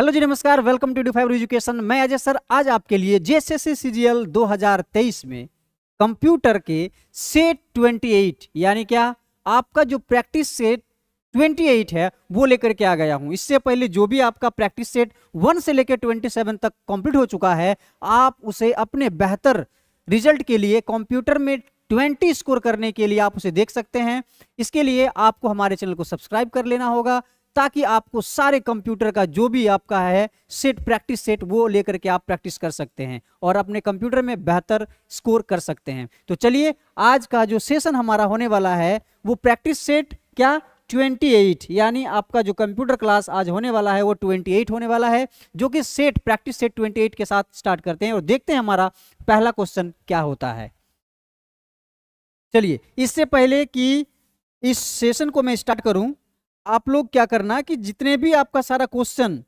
hello जी नमस्कार welcome to D five education मैं अजय सर आज आपके लिए जेएसएससी सीजीएल 2023 में कंप्यूटर के सेट 28 यानी क्या आपका जो प्रैक्टिस सेट 28 है वो लेकर के आ गया हूँ इससे पहले जो भी आपका प्रैक्टिस सेट 1 से लेकर 27 तक कंप्लीट हो चुका है आप उसे अपने बेहतर रिजल्ट के लिए कंप्यूटर में 20 स्कोर करने के लिए आप उसे देख सकते हैं इसके लिए आपको हमारे चैनल को सब्सक्राइब कर लेना होगा ताकि आपको सारे कंप्यूटर का जो भी आपका है सेट प्रैक्टिस सेट वो लेकर के आप प्रैक्टिस कर सकते हैं और अपने कंप्यूटर में बेहतर स्कोर कर सकते हैं तो चलिए आज का जो सेशन हमारा होने वाला है वो प्रैक्टिस सेट क्या 28 यानी आपका जो कंप्यूटर क्लास आज होने वाला है वो 28 होने वाला है जो कि सेट प्रैक्टिस सेट 28 के साथ स्टार्ट करते हैं और देखते हैं हमारा पहला क्वेश्चन क्या होता है चलिए इससे पहले कि इस सेशन को मैं स्टार्ट करूं आप लोग क्या करना कि जितने भी आपका सारा क्वेश्चन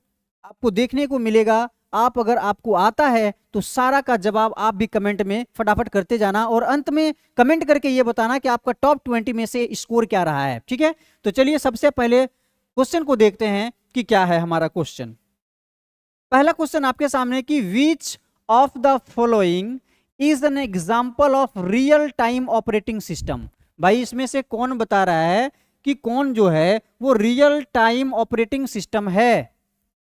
आपको देखने को मिलेगा आप अगर आपको आता है तो सारा का जवाब आप भी कमेंट में फटाफट करते जाना और अंत में कमेंट करके ये बताना कि आपका टॉप ट्वेंटी में से स्कोर क्या रहा है ठीक है तो चलिए सबसे पहले क्वेश्चन को देखते हैं कि क्या है हमारा क्वेश्चन पहला क्वेश्चन आपके सामने कि which of the following is an example of real time operating system भाई इसमें से कौन बता रहा है कि कौन जो है वो रियल टाइम ऑपरेटिंग सिस्टम है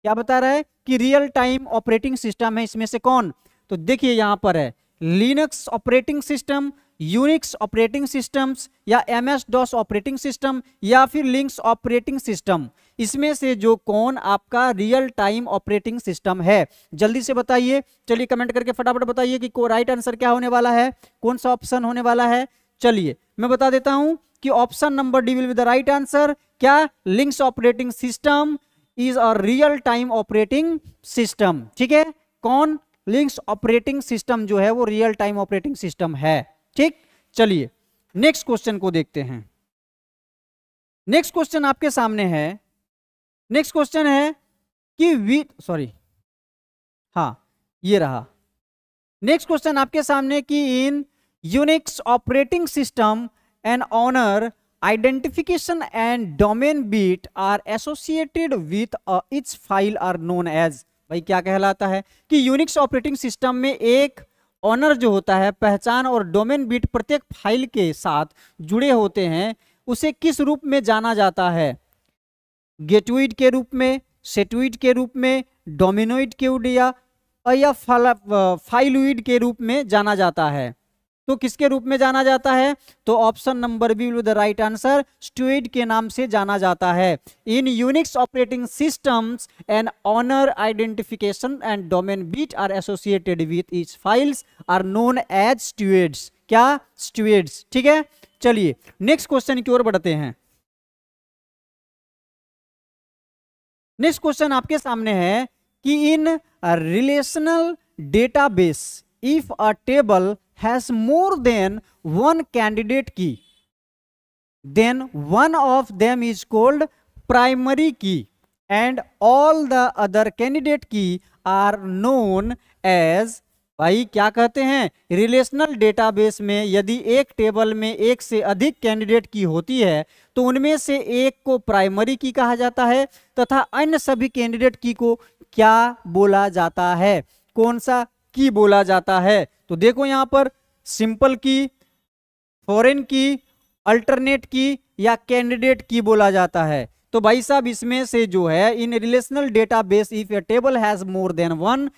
क्या बता रहा है कि रियल टाइम ऑपरेटिंग सिस्टम है इसमें से कौन तो देखिए यहां पर है Linux operating system Unix operating systems या M S DOS operating system या फिर लिंक्स ऑपरेटिंग सिस्टम इसमें से जो कौन आपका रियल टाइम ऑपरेटिंग सिस्टम है जल्दी से बताइए चलिए कमेंट करके फटाफट बताइए कि राइट आंसर क्या होने वाला है कौन सा ऑप्शन होने वाला है चलिए मैं बता देता हूं कि option number D will be the right answer क्या Linux operating system is a real time operating system ठीक है कौन लिंक्स ऑपरेटिंग सिस्टम जो है वो रियल टाइम ऑपरेटिंग सिस्टम है ठीक चलिए नेक्स्ट क्वेश्चन को देखते हैं नेक्स्ट क्वेश्चन आपके सामने है नेक्स्ट क्वेश्चन है कि वी सॉरी हाँ ये रहा नेक्स्ट क्वेश्चन आपके सामने कि in Unix operating system and owner identification and domain bit are associated with uh, its file are known as भाई क्या कहलाता है कि यूनिक्स ऑपरेटिंग सिस्टम में एक ऑनर जो होता है पहचान और डोमेन बीट प्रत्येक फाइल के साथ जुड़े होते हैं उसे किस रूप में जाना जाता है गेटविड के रूप में सेटविड के रूप में डोमिनोइड के या, फाइलुइड uh, के रूप में जाना जाता है तो किसके रूप में जाना जाता है तो option number B will the right answer stud के नाम से जाना जाता है in Unix operating systems and owner identification and domain bit are associated with each files are known as studs क्या स्टूड्स ठीक है चलिए नेक्स्ट क्वेश्चन की ओर बढ़ते हैं नेक्स्ट क्वेश्चन आपके सामने है कि in relational database if a table has more than one candidate key then one of them is called primary key and all the other candidate key are known as भाई क्या कहते हैं relational database में यदि एक table में एक से अधिक कैंडिडेट की होती है तो उनमें से एक को प्राइमरी की कहा जाता है तथा अन्य सभी कैंडिडेट की को क्या बोला जाता है कौन सा की बोला जाता है तो देखो यहां पर सिंपल की फॉरेन की अल्टरनेट की या कैंडिडेट की बोला जाता है तो भाई साहब इसमें से जो है in relational database if a table has more than one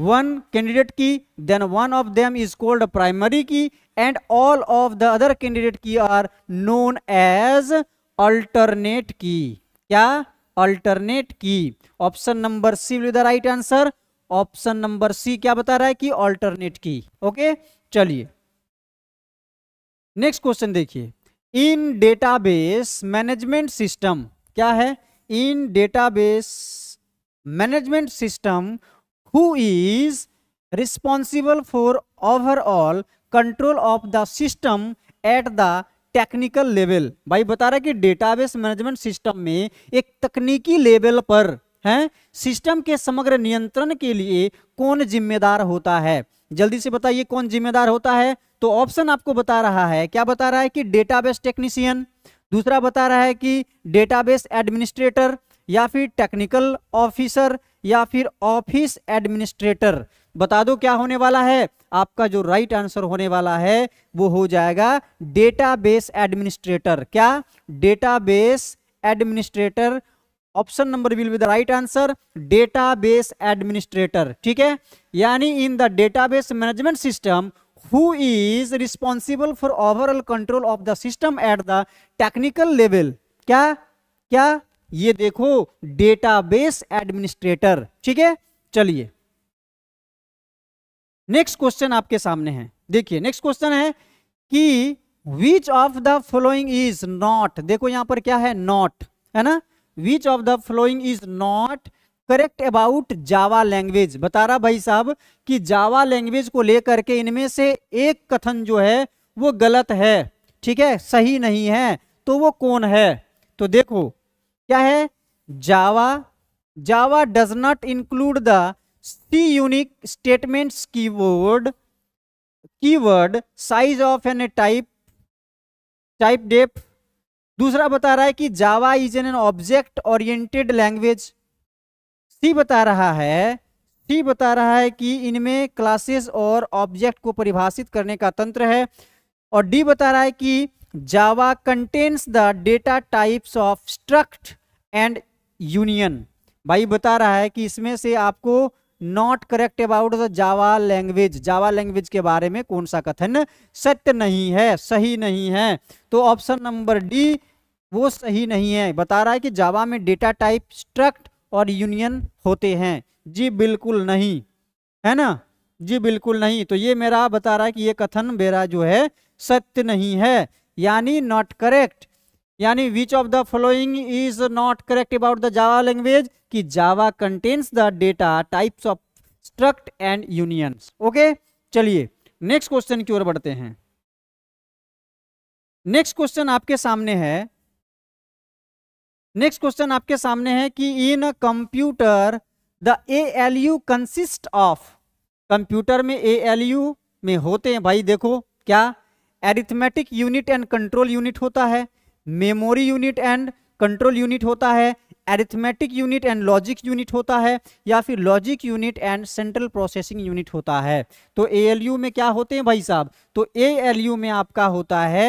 one candidate key then one of them is called primary key and all of the other candidate key are known as alternate key क्या alternate key option number C will the right answer option number C क्या बता रहा है कि alternate की okay चलिए next question देखिए इन database management system क्या है in database management system who is responsible for overall control of the system at the technical level भाई बता रहा है कि डेटाबेस मैनेजमेंट सिस्टम में एक तकनीकी लेवल पर हैं सिस्टम के समग्र नियंत्रण के लिए कौन जिम्मेदार होता है जल्दी से बताइए कौन जिम्मेदार होता है तो ऑप्शन आपको बता रहा है क्या बता रहा है कि डेटाबेस टेक्नीशियन दूसरा बता रहा है कि डेटाबेस एडमिनिस्ट्रेटर या फिर टेक्निकल ऑफिसर या फिर ऑफिस एडमिनिस्ट्रेटर बता दो क्या होने वाला है आपका जो राइट आंसर होने वाला है वो हो जाएगा डेटाबेस एडमिनिस्ट्रेटर क्या database administrator option number will be the right answer database administrator ठीक है यानी in the database management system who is responsible for overall control of the system at the technical level क्या क्या ये देखो database administrator ठीक है चलिए नेक्स्ट क्वेश्चन आपके सामने है देखिए नेक्स्ट क्वेश्चन है कि which of the following is not देखो यहां पर क्या है नॉट है ना which of the following is not correct about Java language बता रहा भाई साहब कि जावा लैंग्वेज को लेकर के इनमें से एक कथन जो है वो गलत है ठीक है सही नहीं है तो वो कौन है तो देखो क्या है Java Java does not include the C unique word key keyword size of an type type depth दूसरा बता रहा है कि Java is an an object oriented language C बता रहा है सी बता रहा है कि इनमें क्लासेस और ऑब्जेक्ट को परिभाषित करने का तंत्र है और डी बता रहा है कि Java contains the data types of struct and union भाई बता रहा है कि इसमें से आपको not correct about the Java language Java language के बारे में कौन सा कथन सत्य नहीं है सही नहीं है तो ऑप्शन नंबर डी वो सही नहीं है बता रहा है कि जावा में डेटा टाइप स्ट्रक्ट और यूनियन होते हैं जी बिल्कुल नहीं है ना जी बिल्कुल नहीं तो ये मेरा बता रहा है कि ये कथन मेरा जो है सत्य नहीं है यानी नॉट करेक्ट यानी which of the following is not correct about the Java language कि Java contains the data types of struct and unions okay चलिए नेक्स्ट क्वेश्चन की ओर बढ़ते हैं नेक्स्ट क्वेश्चन आपके सामने है नेक्स्ट क्वेश्चन आपके सामने है कि in computer the A L U consist of computer में ए एल यू में होते हैं भाई देखो क्या arithmetic unit and control unit होता है memory unit and control unit होता है arithmetic unit and logic unit होता है या फिर logic unit and central processing unit होता है तो ए एल यू में क्या होते हैं भाई साहब तो ए एल यू में आपका होता है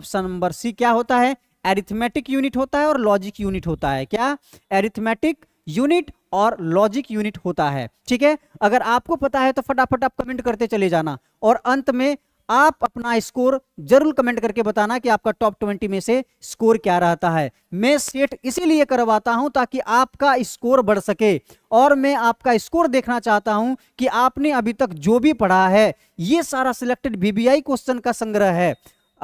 ऑप्शन नंबर सी क्या होता है एरिथमेटिक यूनिट होता है और लॉजिक यूनिट होता है क्या एरिथमेटिक यूनिट और लॉजिक यूनिट होता है ठीक है अगर आपको पता है तो फटाफट आप कमेंट करते चले जाना और अंत में आप अपना स्कोर जरूर कमेंट करके बताना कि आपका टॉप ट्वेंटी में से स्कोर क्या रहता है मैं सेट इसीलिए करवाता हूं ताकि आपका स्कोर बढ़ सके और मैं आपका स्कोर देखना चाहता हूं कि आपने अभी तक जो भी पढ़ा है ये सारा सिलेक्टेड बीबीआई क्वेश्चन का संग्रह है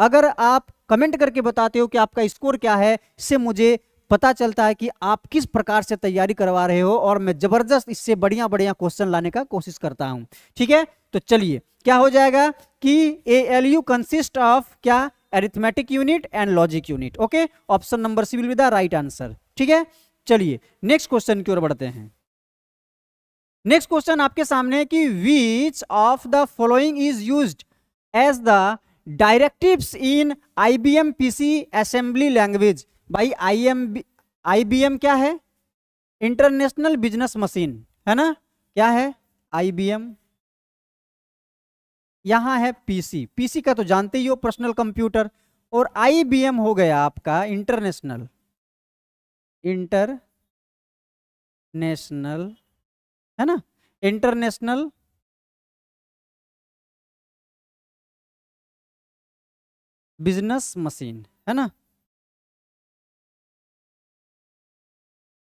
अगर आप कमेंट करके बताते हो कि आपका स्कोर क्या है इससे मुझे पता चलता है कि आप किस प्रकार से तैयारी करवा रहे हो और मैं जबरदस्त इससे बढ़िया बढ़िया क्वेश्चन लाने का कोशिश करता हूं ठीक है तो चलिए क्या हो जाएगा कि A L U consist of क्या arithmetic unit and logic unit okay option number C will be the right answer ठीक है चलिए नेक्स्ट क्वेश्चन की ओर बढ़ते हैं नेक्स्ट क्वेश्चन आपके सामने है कि which of the following is use as the directives in IBM PC assembly language भाई बी आईबीएम क्या है इंटरनेशनल बिजनेस मशीन है ना क्या है आईबीएम यहाँ है पीसी पीसी का तो जानते ही हो पर्सनल कंप्यूटर और आईबीएम हो गया आपका इंटरनेशनल इंटर नेशनल है ना इंटरनेशनल बिजनेस मशीन है ना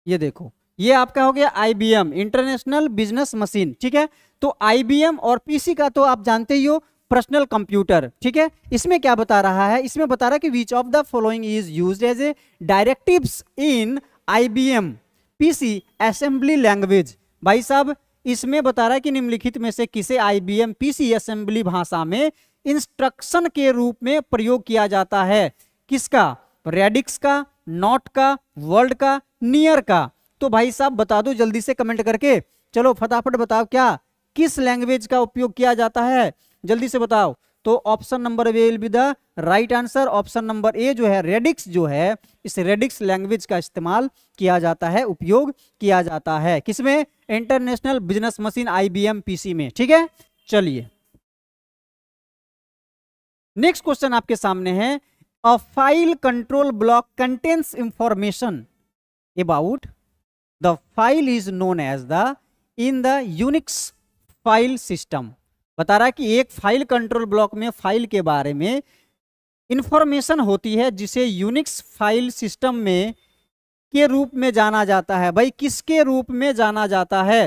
ये देखो ये आपका हो गया आईबीएम इंटरनेशनल बिजनेस मशीन ठीक है तो आईबीएम और पीसी का तो आप जानते ही हो पर्सनल कंप्यूटर ठीक है इसमें क्या बता रहा है इसमें बता रहा है कि which of the following is use as a directive in IBM PC assembly language भाई साहब इसमें बता रहा है कि निम्नलिखित में से किसे आईबीएम पीसी असेंबली भाषा में इंस्ट्रक्शन के रूप में प्रयोग किया जाता है किसका रेडिक्स का नॉट का वर्ल्ड का नियर का तो भाई साहब बता दो जल्दी से कमेंट करके चलो फटाफट बताओ क्या किस लैंग्वेज का उपयोग किया जाता है जल्दी से बताओ तो option number will be the right answer option number A जो है रेडिक्स जो है इस रेडिक्स लैंग्वेज का इस्तेमाल किया जाता है उपयोग किया जाता है किसमें international business machine IBM PC में ठीक है चलिए नेक्स्ट क्वेश्चन आपके सामने है a file control block contains information about the file is known as the in the Unix file system बता रहा है कि एक फाइल कंट्रोल ब्लॉक में फाइल के बारे में इंफॉर्मेशन होती है जिसे यूनिक्स फाइल सिस्टम में के रूप में जाना जाता है भाई किसके रूप में जाना जाता है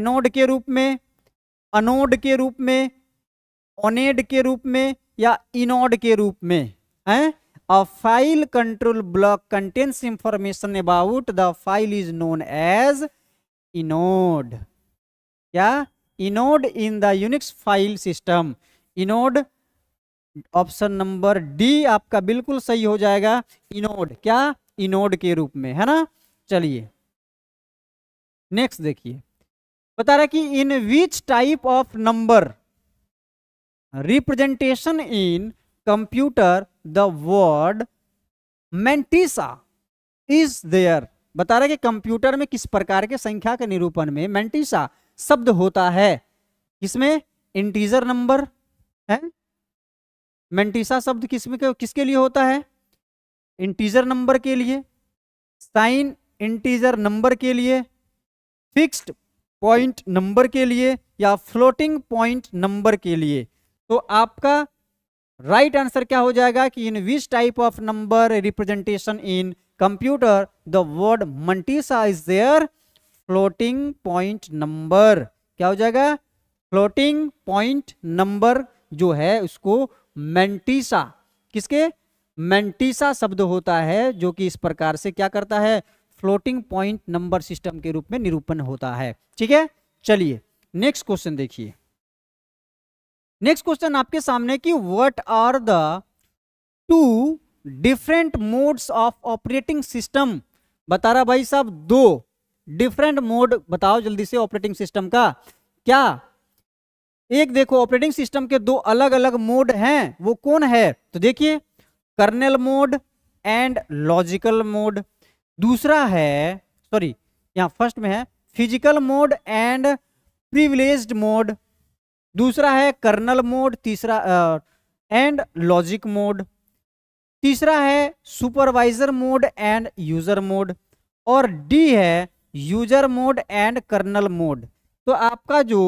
एनोड के रूप में अनोड के रूप में ऑनेड के रूप में या इनोड के रूप में है a file control block contains information about the file is known as inode क्या inode in the Unix file system inode option number D आपका बिल्कुल सही हो जाएगा इनोड क्या इनोड के रूप में है ना चलिए नेक्स्ट देखिए बता रहा कि in which type of number representation in computer the word mentisha is there बता रहे कि कंप्यूटर में किस प्रकार के संख्या के निरूपण में मेंटिसा शब्द होता है इसमें इंटीजर नंबर है मेंटिसा शब्द किसमें किसके लिए होता है इंटीजर नंबर के लिए साइन इंटीजर नंबर के लिए फिक्स्ड पॉइंट नंबर के लिए या फ्लोटिंग पॉइंट नंबर के लिए तो आपका राइट right आंसर क्या हो जाएगा कि in which type of number representation in computer the word mantissa is there floating point number क्या हो जाएगा फ्लोटिंग पॉइंट नंबर जो है उसको मेंटीसा किसके मेंटीसा शब्द होता है जो कि इस प्रकार से क्या करता है फ्लोटिंग पॉइंट नंबर सिस्टम के रूप में निरूपण होता है ठीक है चलिए नेक्स्ट क्वेश्चन देखिए नेक्स्ट क्वेश्चन आपके सामने कि what are the two different modes of operating system बता रहा भाई साहब दो डिफरेंट मोड बताओ जल्दी से ऑपरेटिंग सिस्टम का क्या एक देखो ऑपरेटिंग सिस्टम के दो अलग अलग मोड हैं वो कौन है तो देखिए kernel mode and logical mode दूसरा है सॉरी यहाँ फर्स्ट में है physical mode and privileged mode दूसरा है कर्नल मोड तीसरा एंड लॉजिक मोड तीसरा है supervisor mode and user mode और डी है user mode and kernel mode तो आपका जो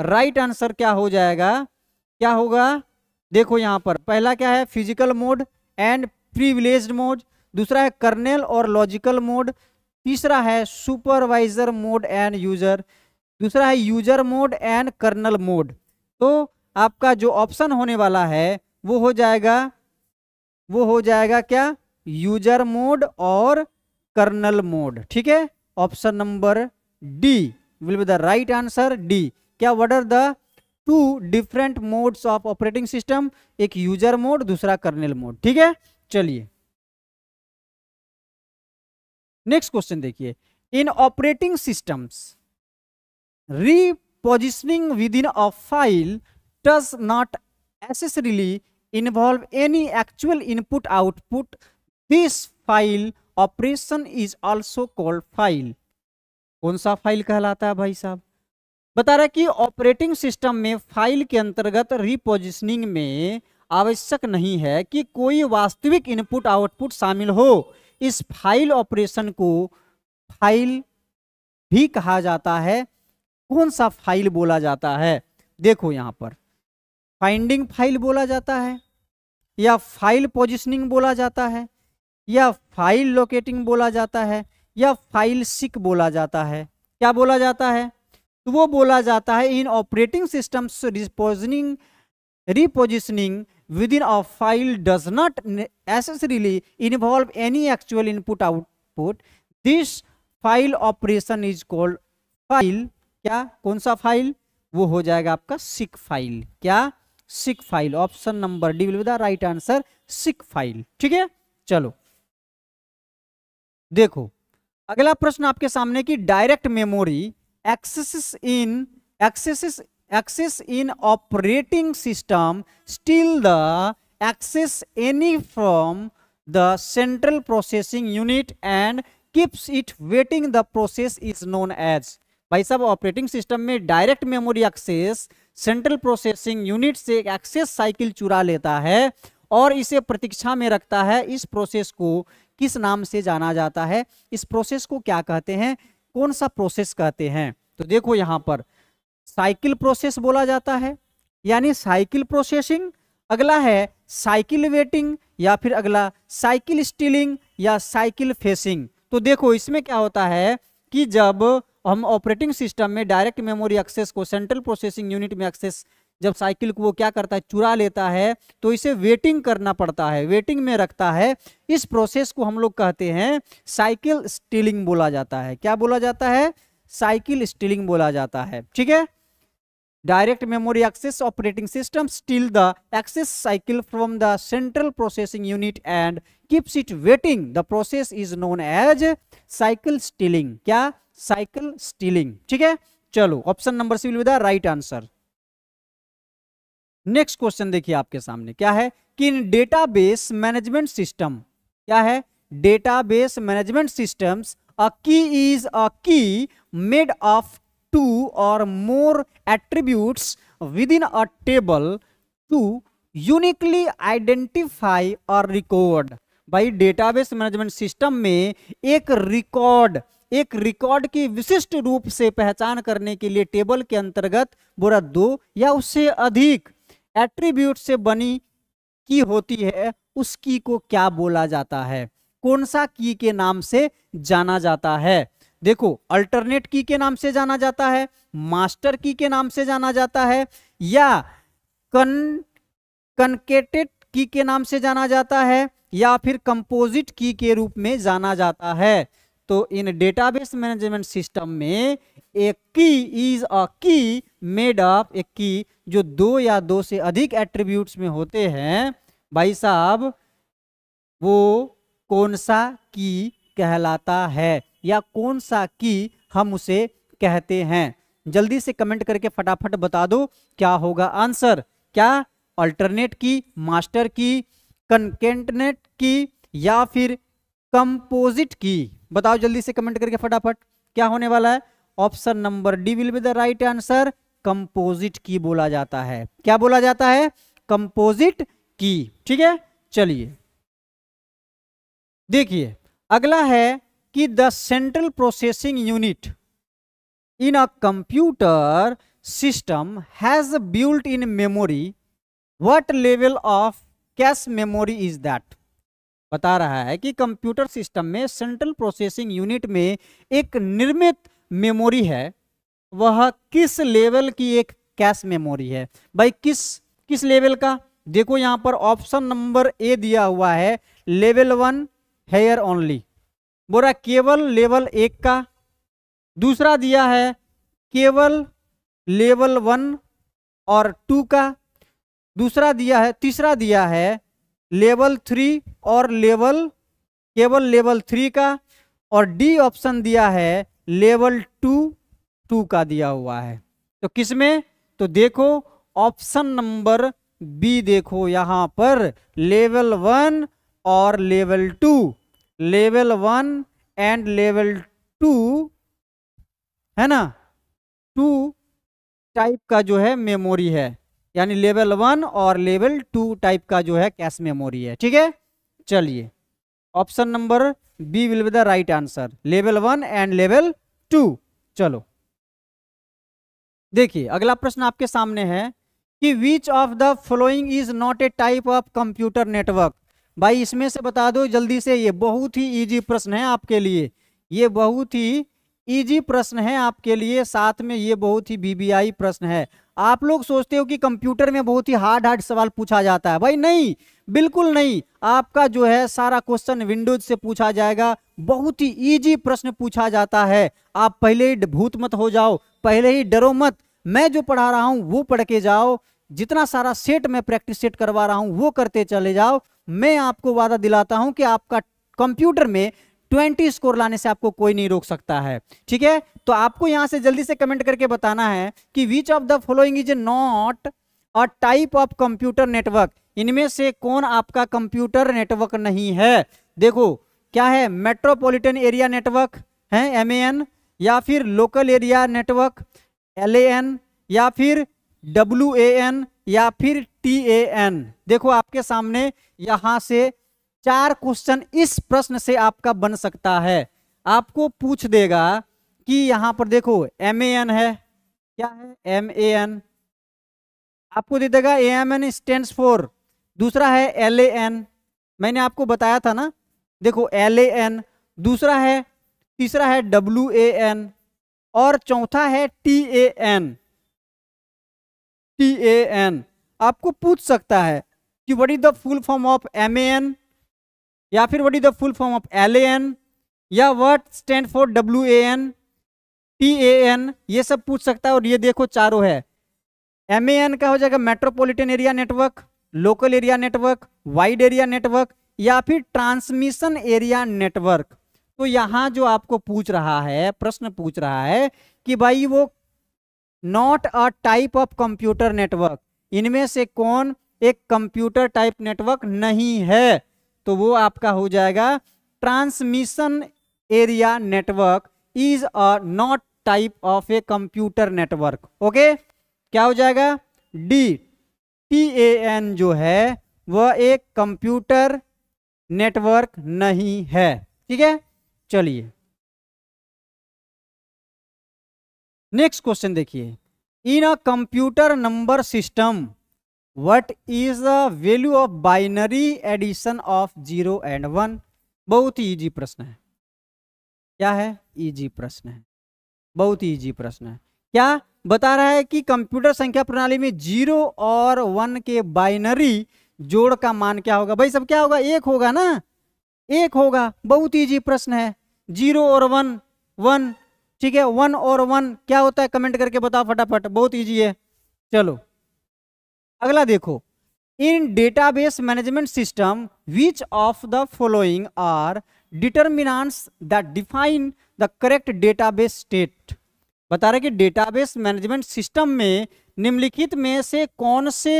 राइट right आंसर क्या हो जाएगा क्या होगा देखो यहाँ पर पहला क्या है physical mode and privilege mode दूसरा है कर्नल और लॉजिकल मोड तीसरा है सुपरवाइजर मोड एंड यूजर दूसरा है user mode and kernel mode तो आपका जो ऑप्शन होने वाला है वो हो जाएगा वो हो जाएगा क्या यूजर मोड और कर्नल मोड ठीक है option number D will be the right answer D क्या what are the two different modes of operating system एक यूजर मोड दूसरा कर्नल मोड ठीक है चलिए नेक्स्ट क्वेश्चन देखिए in operating systems re positioning within a file does not necessarily involve any actual input output this file operation is also called file kaun sa file kehlata hai bhai sahab बता रहा है कि operating system में file के अंतर्गत रिपोजिशनिंग में आवश्यक नहीं है कि कोई वास्तविक इनपुट आउटपुट शामिल हो इस फाइल ऑपरेशन को फाइल भी कहा जाता है कौन सा फाइल बोला जाता है देखो यहां पर फाइंडिंग फाइल बोला जाता है या फाइल पोजिशनिंग बोला जाता है या फाइल लोकेटिंग बोला जाता है या फाइल सिक बोला जाता है क्या बोला जाता है तो वो बोला जाता है in operating system repositioning repositioning within a file does not necessarily involve any actual input output this file operation is called file क्या कौन सा फाइल वो हो जाएगा आपका सिक फाइल क्या seek file option number D will be the right answer seek file ठीक है चलो देखो अगला प्रश्न आपके सामने की direct memory access in access access in operating system still the access any from the central processing unit and keeps it waiting the process is known as भाई साहब ऑपरेटिंग सिस्टम में direct memory access central processing unit से access cycle चुरा लेता है और इसे प्रतीक्षा में रखता है इस प्रोसेस को किस नाम से जाना जाता है इस प्रोसेस को क्या कहते हैं कौन सा प्रोसेस कहते हैं तो देखो यहाँ पर साइकिल प्रोसेस बोला जाता है यानी साइकिल प्रोसेसिंग अगला है साइकिल वेटिंग या फिर अगला साइकिल स्टीलिंग या साइकिल फेसिंग तो देखो इसमें क्या होता है कि जब हम ऑपरेटिंग सिस्टम में डायरेक्ट मेमोरी एक्सेस को सेंट्रल प्रोसेसिंग यूनिट में एक्सेस जब साइकिल को वो क्या करता है चुरा लेता है तो इसे वेटिंग करना पड़ता है वेटिंग में रखता है इस प्रोसेस को हम लोग कहते हैं साइकिल स्टीलिंग बोला जाता है क्या बोला जाता है साइकिल स्टीलिंग बोला जाता है ठीक है direct memory access operating system steal the access cycle from the central processing unit and keeps it waiting the process is known as cycle stealing क्या साइकिल स्टीलिंग ठीक है चलो option number C will be the right answer next question देखिए आपके सामने क्या है कि इन डेटाबेस मैनेजमेंट सिस्टम क्या है डेटाबेस मैनेजमेंट सिस्टम्स अ की इज अ की made of two or more attributes within a table to uniquely identify or record भाई डेटाबेस मैनेजमेंट सिस्टम में एक रिकॉर्ड एक रिकॉर्ड की विशिष्ट रूप से पहचान करने के लिए टेबल के अंतर्गत बुरा दो या उससे अधिक एट्रीब्यूट से बनी की होती है उस की को क्या बोला जाता है कौन सा की के नाम से जाना जाता है देखो अल्टरनेट की के नाम से जाना जाता है मास्टर की के नाम से जाना जाता है या कन कनकेटेड की के नाम से जाना जाता है या फिर कंपोजिट की के रूप में जाना जाता है तो इन डेटाबेस मैनेजमेंट सिस्टम में एक की इज अ की मेड अप एक की जो दो या दो से अधिक एट्रीब्यूट्स में होते हैं भाई साहब वो कौन सा की कहलाता है या कौन सा की हम उसे कहते हैं जल्दी से कमेंट करके फटाफट बता दो क्या होगा आंसर क्या अल्टरनेट की मास्टर की कंकेंटनेट की या फिर कंपोजिट की बताओ जल्दी से कमेंट करके फटाफट क्या होने वाला है option number D will be the right answer composite की बोला जाता है क्या बोला जाता है कंपोजिट की ठीक है चलिए देखिए अगला है कि the central processing unit in a computer system has built in memory what level of cache memory is that बता रहा है कि कंप्यूटर सिस्टम में सेंट्रल प्रोसेसिंग यूनिट में एक निर्मित मेमोरी है वह किस लेवल की एक कैश मेमोरी है भाई किस किस लेवल का देखो यहां पर ऑप्शन नंबर ए दिया हुआ है लेवल वन हेयर ओनली बोरा केवल लेवल एक का दूसरा दिया है केवल लेवल वन और टू का दूसरा दिया है तीसरा दिया है लेवल थ्री और लेवल केवल लेवल थ्री का और डी ऑप्शन दिया है लेवल टू टू का दिया हुआ है तो किसमें तो देखो ऑप्शन नंबर बी देखो यहाँ पर लेवल वन और level two level one and level two है ना टू टाइप का जो है मेमोरी है यानी लेवल वन और लेवल टू टाइप का जो है कैश मेमोरी है ठीक है चलिए option number B will be the right answer level one and level two चलो देखिए अगला प्रश्न आपके सामने है कि which of the following is not a type of computer network भाई इसमें से बता दो जल्दी से ये बहुत ही इजी प्रश्न है आपके लिए ये बहुत ही इजी प्रश्न है आपके लिए साथ में ये बहुत ही बीबीआई प्रश्न है आप लोग सोचते हो कि कंप्यूटर में बहुत ही हार्ड हार्ड सवाल पूछा जाता है भाई नहीं बिल्कुल नहीं आपका जो है सारा क्वेश्चन विंडोज से पूछा जाएगा बहुत ही इजी प्रश्न पूछा जाता है आप पहले ही भूत मत हो जाओ पहले ही डरो मत मैं जो पढ़ा रहा हूँ वो पढ़ के जाओ जितना सारा सेट मैं प्रैक्टिस सेट करवा रहा हूँ वो करते चले जाओ मैं आपको वादा दिलाता हूँ कि आपका कंप्यूटर में ट्वेंटी स्कोर लाने से आपको कोई नहीं रोक सकता है ठीक है तो आपको यहां से जल्दी से कमेंट करके बताना है कि which of the following is not a type of computer network इनमें से कौन आपका कंप्यूटर नेटवर्क नहीं है देखो क्या है मेट्रोपॉलिटन एरिया नेटवर्क है एम या फिर लोकल एरिया नेटवर्क एल या फिर डब्ल्यू या फिर टी देखो आपके सामने यहां से चार क्वेश्चन इस प्रश्न से आपका बन सकता है आपको पूछ देगा कि यहां पर देखो एम ए एन है क्या है एम ए एन आपको दे देगा A M N stand for दूसरा है एल ए एन मैंने आपको बताया था ना देखो एल ए एन दूसरा है तीसरा है डब्ल्यू ए एन और चौथा है T A N T A N आपको पूछ सकता है कि what is the full form of M A N या फिर what is the full form of L N या what stand for W A N P A N ये सब पूछ सकता है और ये देखो चारों है एम ए एन का हो जाएगा metropolitan area network local area network wide area network या फिर ट्रांसमिशन एरिया नेटवर्क तो यहां जो आपको पूछ रहा है प्रश्न पूछ रहा है कि भाई वो not a type of computer network इनमें से कौन एक कंप्यूटर टाइप नेटवर्क नहीं है तो वो आपका हो जाएगा transmission area network is a not type of a computer network okay क्या हो जाएगा डी टी ए एन जो है वह एक कंप्यूटर नेटवर्क नहीं है ठीक है चलिए नेक्स्ट क्वेश्चन देखिए in a computer number system what is the value of binary addition of zero and one बहुत ही ईजी प्रश्न है क्या है ईजी प्रश्न है बहुत ही ईजी प्रश्न है क्या बता रहा है कि कंप्यूटर संख्या प्रणाली में जीरो और वन के बाइनरी जोड़ का मान क्या होगा भाई सब क्या होगा एक होगा ना एक होगा बहुत ईजी प्रश्न है जीरो और वन वन ठीक है वन और वन क्या होता है कमेंट करके बताओ फटाफट बहुत ईजी है चलो अगला देखो in database management system which of the following are determinants that define the correct database state बता रहे कि डेटाबेस मैनेजमेंट सिस्टम में निम्नलिखित में से कौन से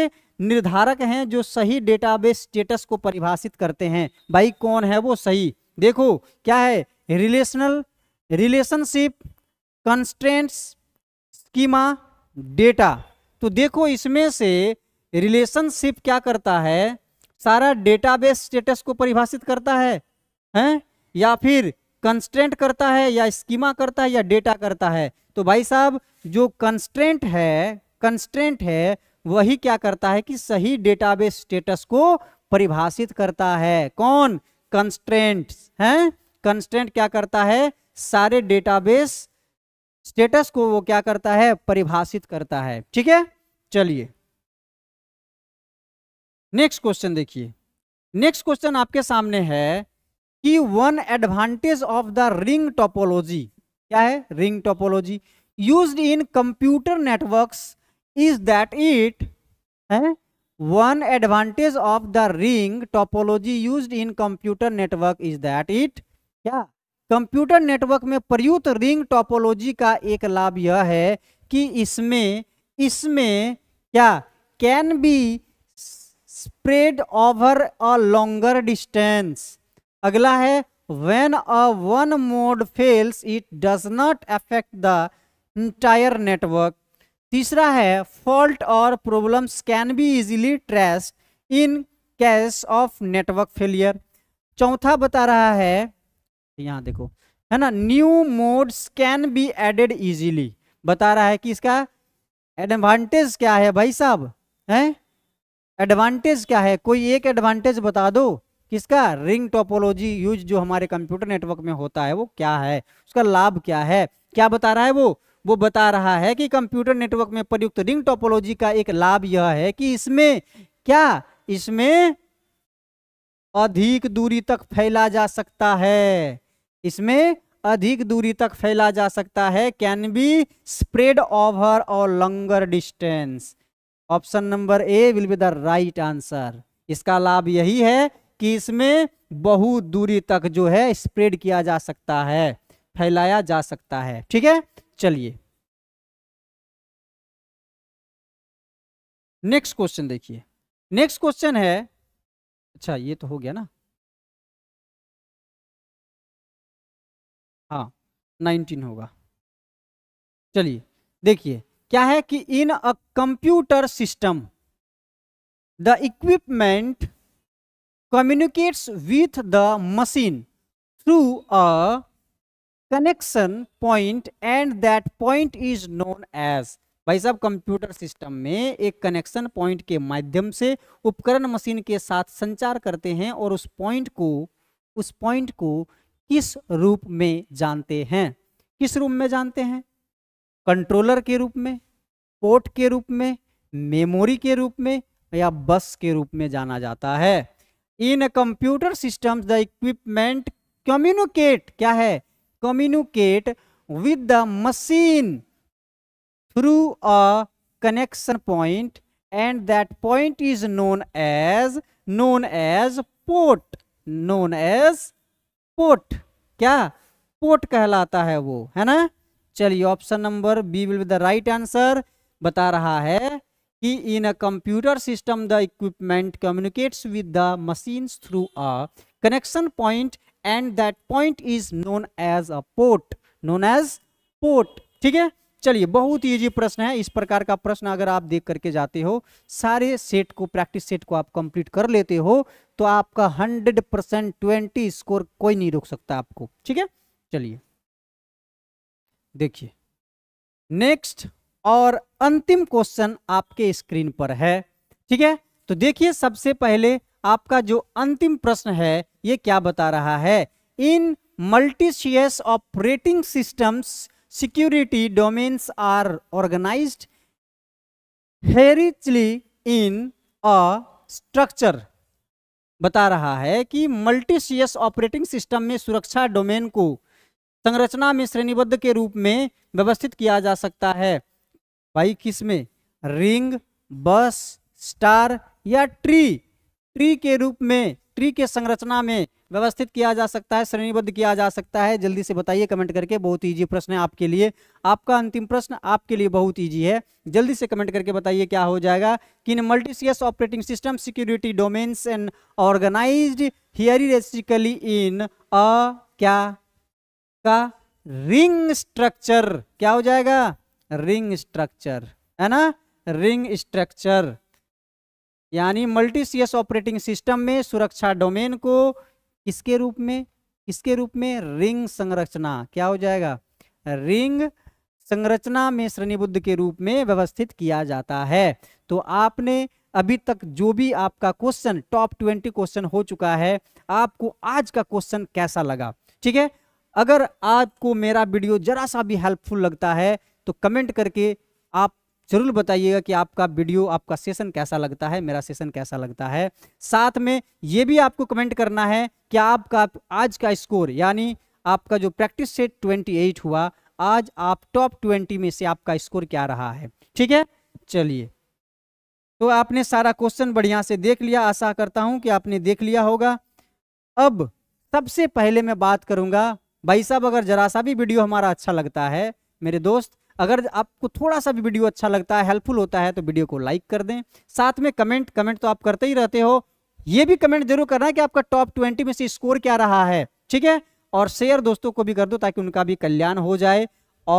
निर्धारक हैं जो सही डेटाबेस स्टेटस को परिभाषित करते हैं भाई कौन है वो सही देखो क्या है relational relationship constants schema data तो देखो इसमें से रिलेशनशिप क्या करता है सारा डेटाबेस स्टेटस को परिभाषित करता है हैं या फिर कंस्टेंट करता है या स्कीमा करता है या डेटा करता है तो भाई साहब जो कंस्टेंट है कंस्टेंट है वही क्या करता है कि सही डेटाबेस स्टेटस को परिभाषित करता है कौन कंस्टेंट हैं कंस्टेंट क्या करता है सारे डेटाबेस स्टेटस को वो क्या करता है परिभाषित करता है ठीक है चलिए नेक्स्ट क्वेश्चन देखिए नेक्स्ट क्वेश्चन आपके सामने है कि one advantage of the ring topology क्या है ring topology used in computer networks is that it है one advantage of the ring topology used in computer network is that it क्या computer network में प्रयुक्त रिंग टोपोलॉजी का एक लाभ यह है कि इसमें इसमें क्या can be spread over a longer distance अगला है when a one mode fails it does not affect the entire network तीसरा है fault or problems can be easily traced in case of network failure चौथा बता रहा है यहाँ देखो है ना new modes can be added easily बता रहा है कि इसका एडवांटेज क्या है भाई साहब हैं एडवांटेज क्या है कोई एक एडवांटेज बता दो किसका रिंग टोपोलॉजी यूज जो हमारे कंप्यूटर नेटवर्क में होता है वो क्या है उसका लाभ क्या है क्या बता रहा है वो वो बता रहा है कि कंप्यूटर नेटवर्क में प्रयुक्त रिंग टोपोलॉजी का एक लाभ यह है कि इसमें क्या इसमें अधिक दूरी तक फैला जा सकता है इसमें अधिक दूरी तक फैला जा सकता है can be spread over or longer distance option number A will be the right answer इसका लाभ यही है कि इसमें बहुत दूरी तक जो है स्प्रेड किया जा सकता है फैलाया जा सकता है ठीक है चलिए नेक्स्ट क्वेश्चन देखिए नेक्स्ट क्वेश्चन है अच्छा ये तो हो गया ना हाँ नाइनटीन होगा चलिए देखिए क्या है कि in a computer system the equipment communicates with the machine through a connection point and that point is known as भाई साहब कंप्यूटर सिस्टम में एक कनेक्शन पॉइंट के माध्यम से उपकरण मशीन के साथ संचार करते हैं और उस पॉइंट को उस पॉइंट को किस रूप में जानते हैं किस रूप में जानते हैं कंट्रोलर के रूप में पोर्ट के रूप में मेमोरी के रूप में या बस के रूप में जाना जाता है in computer systems the equipment communicate क्या है communicate with the machine through a connection point and that point is known as known as port known as port क्या पोर्ट कहलाता है वो है ना चलिए option number B will be the right answer बता रहा है कि in a computer system the equipment communicates with the machine through a connection point and that point is known as a port known as port ठीक है चलिए बहुत ही easy प्रश्न है इस प्रकार का प्रश्न अगर आप देख करके जाते हो सारे सेट को प्रैक्टिस सेट को आप कंप्लीट कर लेते हो तो आपका हंड्रेड परसेंट ट्वेंटी स्कोर कोई नहीं रोक सकता आपको ठीक है चलिए देखिए नेक्स्ट और अंतिम क्वेश्चन आपके स्क्रीन पर है ठीक है तो देखिए सबसे पहले आपका जो अंतिम प्रश्न है ये क्या बता रहा है in Multics operating systems security domains are organized hierarchically in a structure बता रहा है कि मल्टीशियस ऑपरेटिंग सिस्टम में सुरक्षा डोमेन को संरचना में श्रेणीबद्ध के रूप में व्यवस्थित किया जा सकता है भाई किस में रिंग बस स्टार या ट्री ट्री के रूप में ट्री के संरचना में व्यवस्थित किया जा सकता है श्रेणीबद्ध किया जा सकता है जल्दी से बताइए कमेंट करके बहुत ईजी प्रश्न है आपके लिए आपका अंतिम प्रश्न आपके लिए बहुत ईजी है जल्दी से कमेंट करके बताइए क्या हो जाएगा कि in Multics operating system security domains and organized heuristically in a क्या का रिंग स्ट्रक्चर क्या हो जाएगा रिंग स्ट्रक्चर है ना रिंग स्ट्रक्चर यानी मल्टी ऑपरेटिंग सिस्टम में सुरक्षा डोमेन को किसके रूप में किसके रूप में रिंग संरचना क्या हो जाएगा रिंग संरचना में श्रेणीबुद्ध के रूप में व्यवस्थित किया जाता है तो आपने अभी तक जो भी आपका क्वेश्चन टॉप ट्वेंटी क्वेश्चन हो चुका है आपको आज का क्वेश्चन कैसा लगा ठीक है अगर आपको मेरा वीडियो ज़रा सा भी हेल्पफुल लगता है तो कमेंट करके आप ज़रूर बताइएगा कि आपका वीडियो आपका सेशन कैसा लगता है मेरा सेशन कैसा लगता है साथ में ये भी आपको कमेंट करना है कि आपका आज का स्कोर यानी आपका जो प्रैक्टिस सेट एट हुआ आज आप टॉप ट्वेंटी में से आपका स्कोर क्या रहा है ठीक है चलिए तो आपने सारा क्वेश्चन बढ़िया से देख लिया आशा करता हूं कि आपने देख लिया होगा अब सबसे पहले मैं बात करूंगा भाई साहब अगर जरा सा भी वीडियो हमारा अच्छा लगता है मेरे दोस्त अगर आपको थोड़ा सा भी वीडियो अच्छा लगता है हेल्पफुल होता है तो वीडियो को लाइक कर दें साथ में कमेंट कमेंट तो आप करते ही रहते हो ये भी कमेंट जरूर करना है कि आपका टॉप ट्वेंटी में से स्कोर क्या रहा है ठीक है और शेयर दोस्तों को भी कर दो ताकि उनका भी कल्याण हो जाए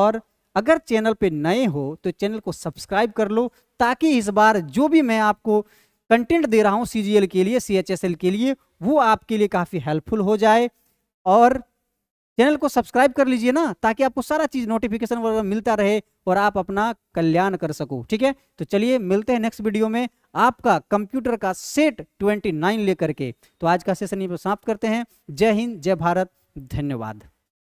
और अगर चैनल पे नए हो तो चैनल को सब्सक्राइब कर लो ताकि इस बार जो भी मैं आपको कंटेंट दे रहा हूँ सी के लिए सी के लिए वो आपके लिए काफ़ी हेल्पफुल हो जाए और चैनल को सब्सक्राइब कर लीजिए ना ताकि आपको सारा चीज नोटिफिकेशन वगैरह मिलता रहे और आप अपना कल्याण कर सको ठीक है तो चलिए मिलते हैं नेक्स्ट वीडियो में आपका कंप्यूटर का सेट 29 लेकर के तो आज का सेशन यहीं पर समाप्त करते हैं जय हिंद जय भारत धन्यवाद